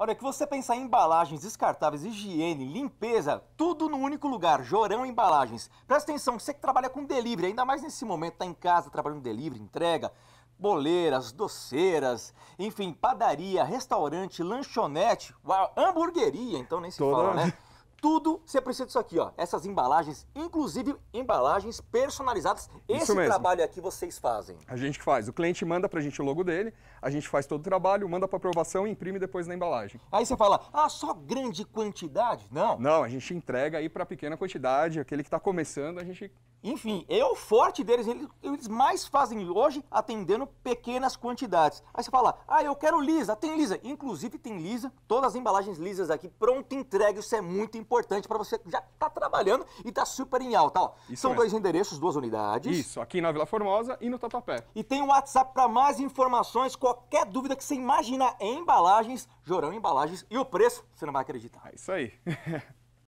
Olha que você pensar em embalagens descartáveis, higiene, limpeza, tudo no único lugar, Jorão Embalagens. Presta atenção, você que trabalha com delivery, ainda mais nesse momento, está em casa trabalhando delivery, entrega, boleiras, doceiras, enfim, padaria, restaurante, lanchonete, uau, hamburgueria, então nem se Toda... fala, né? tudo você precisa disso aqui, ó. Essas embalagens, inclusive embalagens personalizadas. Esse trabalho aqui vocês fazem. A gente faz. O cliente manda pra gente o logo dele, a gente faz todo o trabalho, manda pra aprovação e imprime depois na embalagem. Aí você fala, ah, só grande quantidade? Não. Não, a gente entrega aí pra pequena quantidade, aquele que tá começando, a gente enfim, é o forte deles, eles, mais fazem hoje atendendo pequenas quantidades. Aí você fala, ah, eu quero lisa, tem lisa. Inclusive tem lisa, todas as embalagens lisas aqui, pronto, entregue, isso é muito importante para você que já está trabalhando e está super em alta. Ó, são dois endereços, duas unidades. Isso, aqui na Vila Formosa e no Tatuapé. E tem o WhatsApp para mais informações, qualquer dúvida que você imaginar em embalagens, Jorão Embalagens e o preço, você não vai acreditar. É isso aí.